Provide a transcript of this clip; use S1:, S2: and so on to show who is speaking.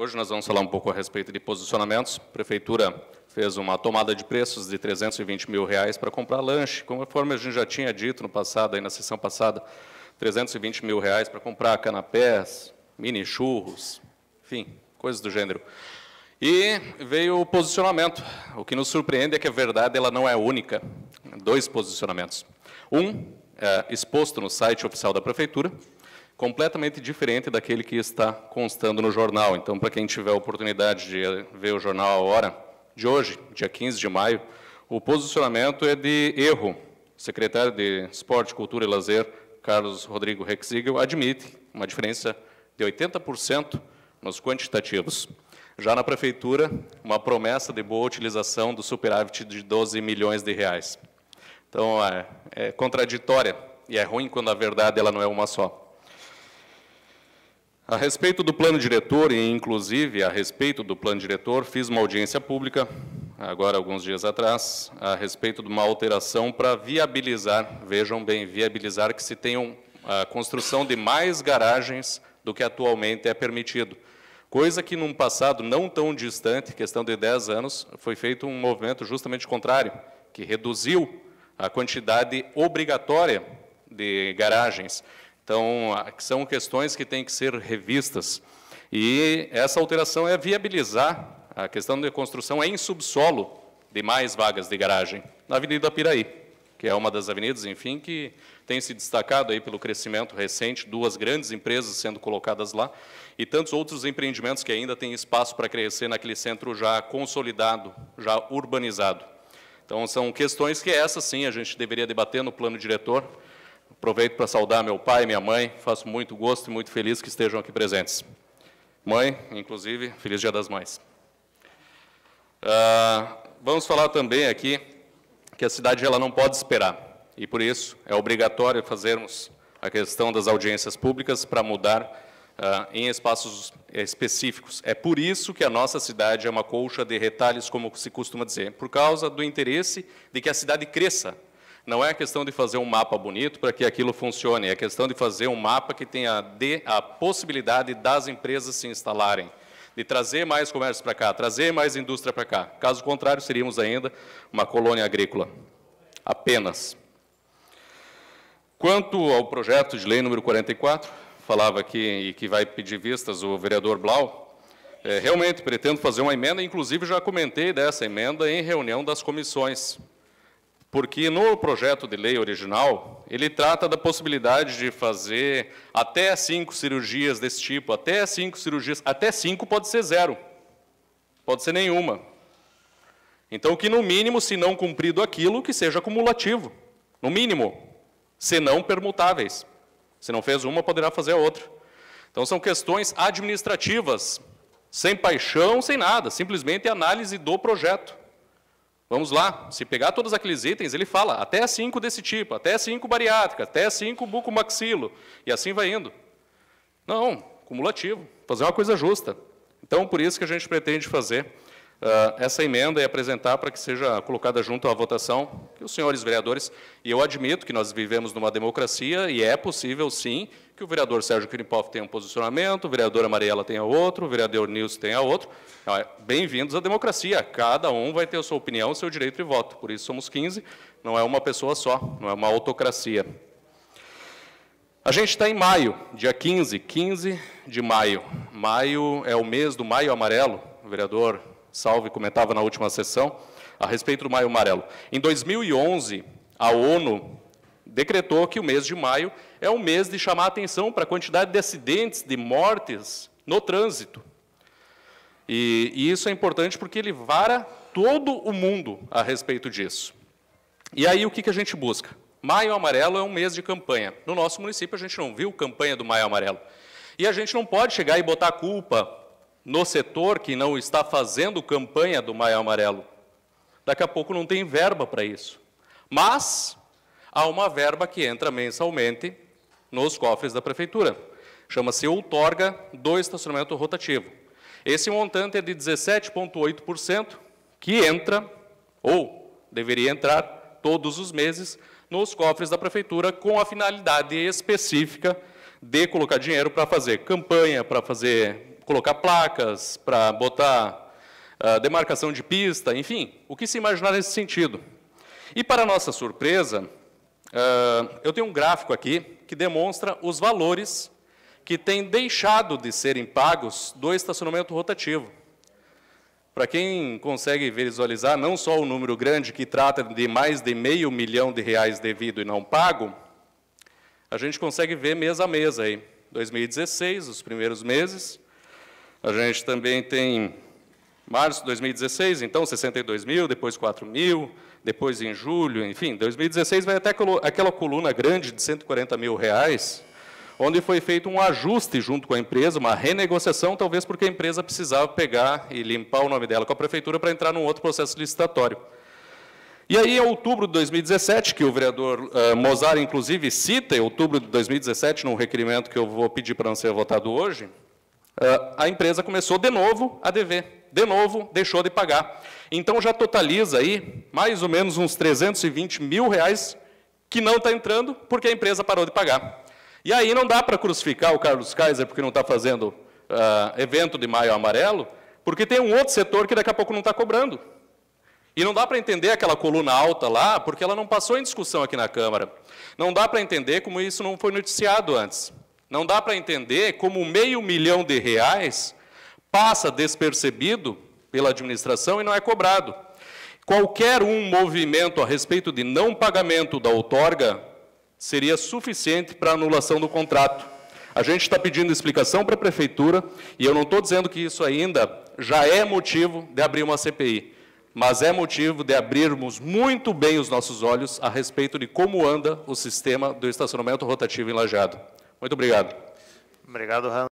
S1: Hoje nós vamos falar um pouco a respeito de posicionamentos. A prefeitura fez uma tomada de preços de 320 mil reais para comprar lanche, conforme a gente já tinha dito no passado, aí na sessão passada, 320 mil reais para comprar canapés, mini churros, enfim, coisas do gênero. E veio o posicionamento. O que nos surpreende é que a verdade ela não é única. Dois posicionamentos. Um, é, exposto no site oficial da prefeitura, completamente diferente daquele que está constando no jornal. Então, para quem tiver a oportunidade de ver o jornal A Hora de hoje, dia 15 de maio, o posicionamento é de erro. O secretário de Esporte, Cultura e Lazer, Carlos Rodrigo Rexigel, admite uma diferença de 80% nos quantitativos. Já na prefeitura, uma promessa de boa utilização do superávit de 12 milhões de reais. Então, é, é contraditória e é ruim quando a verdade ela não é uma só. A respeito do plano diretor, e inclusive a respeito do plano diretor, fiz uma audiência pública, agora alguns dias atrás, a respeito de uma alteração para viabilizar, vejam bem, viabilizar que se tenham a ah, construção de mais garagens do que atualmente é permitido. Coisa que, num passado não tão distante, questão de 10 anos, foi feito um movimento justamente contrário, que reduziu a quantidade obrigatória de garagens. Então, são questões que têm que ser revistas. E essa alteração é viabilizar a questão de construção é em subsolo de mais vagas de garagem na Avenida Piraí, que é uma das avenidas, enfim, que tem se destacado aí pelo crescimento recente, duas grandes empresas sendo colocadas lá e tantos outros empreendimentos que ainda têm espaço para crescer naquele centro já consolidado, já urbanizado. Então, são questões que essas, sim, a gente deveria debater no plano diretor, Aproveito para saudar meu pai e minha mãe. Faço muito gosto e muito feliz que estejam aqui presentes. Mãe, inclusive, feliz Dia das Mães. Ah, vamos falar também aqui que a cidade ela não pode esperar e por isso é obrigatório fazermos a questão das audiências públicas para mudar ah, em espaços específicos. É por isso que a nossa cidade é uma colcha de retalhos, como se costuma dizer, por causa do interesse de que a cidade cresça não é a questão de fazer um mapa bonito para que aquilo funcione, é a questão de fazer um mapa que tenha de, a possibilidade das empresas se instalarem, de trazer mais comércio para cá, trazer mais indústria para cá. Caso contrário, seríamos ainda uma colônia agrícola. Apenas. Quanto ao projeto de lei número 44, falava aqui e que vai pedir vistas o vereador Blau, é, realmente pretendo fazer uma emenda, inclusive já comentei dessa emenda em reunião das comissões porque no projeto de lei original, ele trata da possibilidade de fazer até cinco cirurgias desse tipo, até cinco cirurgias, até cinco pode ser zero, pode ser nenhuma. Então, que no mínimo, se não cumprido aquilo, que seja cumulativo, no mínimo, se não permutáveis. Se não fez uma, poderá fazer a outra. Então, são questões administrativas, sem paixão, sem nada, simplesmente análise do projeto. Vamos lá, se pegar todos aqueles itens, ele fala até cinco desse tipo, até cinco bariátrica, até cinco bucomaxilo, e assim vai indo. Não, cumulativo, fazer uma coisa justa. Então, por isso que a gente pretende fazer uh, essa emenda e apresentar para que seja colocada junto à votação os senhores vereadores, e eu admito que nós vivemos numa democracia e é possível, sim, que o vereador Sérgio Krimpoff tenha um posicionamento, a vereadora Mariela tenha outro, o vereador Nilson tenha outro. Então, é, bem-vindos à democracia, cada um vai ter a sua opinião, seu direito de voto. Por isso somos 15, não é uma pessoa só, não é uma autocracia. A gente está em maio, dia 15, 15 de maio. Maio é o mês do maio amarelo, o vereador Salve comentava na última sessão, a respeito do Maio Amarelo. Em 2011, a ONU decretou que o mês de maio é um mês de chamar atenção para a quantidade de acidentes, de mortes no trânsito. E, e isso é importante porque ele vara todo o mundo a respeito disso. E aí o que, que a gente busca? Maio Amarelo é um mês de campanha. No nosso município a gente não viu campanha do Maio Amarelo. E a gente não pode chegar e botar a culpa no setor que não está fazendo campanha do Maio Amarelo. Daqui a pouco não tem verba para isso. Mas há uma verba que entra mensalmente nos cofres da prefeitura. Chama-se outorga do estacionamento rotativo. Esse montante é de 17,8% que entra, ou deveria entrar, todos os meses nos cofres da prefeitura com a finalidade específica de colocar dinheiro para fazer campanha, para fazer colocar placas, para botar ah, demarcação de pista, enfim, o que se imaginar nesse sentido. E, para nossa surpresa, ah, eu tenho um gráfico aqui que demonstra os valores que têm deixado de serem pagos do estacionamento rotativo. Para quem consegue visualizar não só o número grande que trata de mais de meio milhão de reais devido e não pago, a gente consegue ver mês a mês aí. 2016, os primeiros meses, a gente também tem março de 2016, então 62 mil, depois 4 mil, depois em julho, enfim, 2016 vai até aquela coluna grande de 140 mil reais, onde foi feito um ajuste junto com a empresa, uma renegociação, talvez porque a empresa precisava pegar e limpar o nome dela com a prefeitura para entrar num outro processo licitatório. E aí, em outubro de 2017, que o vereador eh, Mozart, inclusive, cita, em outubro de 2017, num requerimento que eu vou pedir para não ser votado hoje, ah, a empresa começou de novo a dever, de novo deixou de pagar. Então já totaliza aí mais ou menos uns 320 mil reais que não está entrando porque a empresa parou de pagar. E aí não dá para crucificar o Carlos Kaiser porque não está fazendo uh, evento de maio amarelo, porque tem um outro setor que daqui a pouco não está cobrando. E não dá para entender aquela coluna alta lá, porque ela não passou em discussão aqui na Câmara. Não dá para entender como isso não foi noticiado antes. Não dá para entender como meio milhão de reais passa despercebido pela administração e não é cobrado. Qualquer um movimento a respeito de não pagamento da outorga seria suficiente para anulação do contrato. A gente está pedindo explicação para a prefeitura e eu não estou dizendo que isso ainda já é motivo de abrir uma CPI, mas é motivo de abrirmos muito bem os nossos olhos a respeito de como anda o sistema do estacionamento rotativo em Lajado. Muito obrigado. Obrigado, Hans.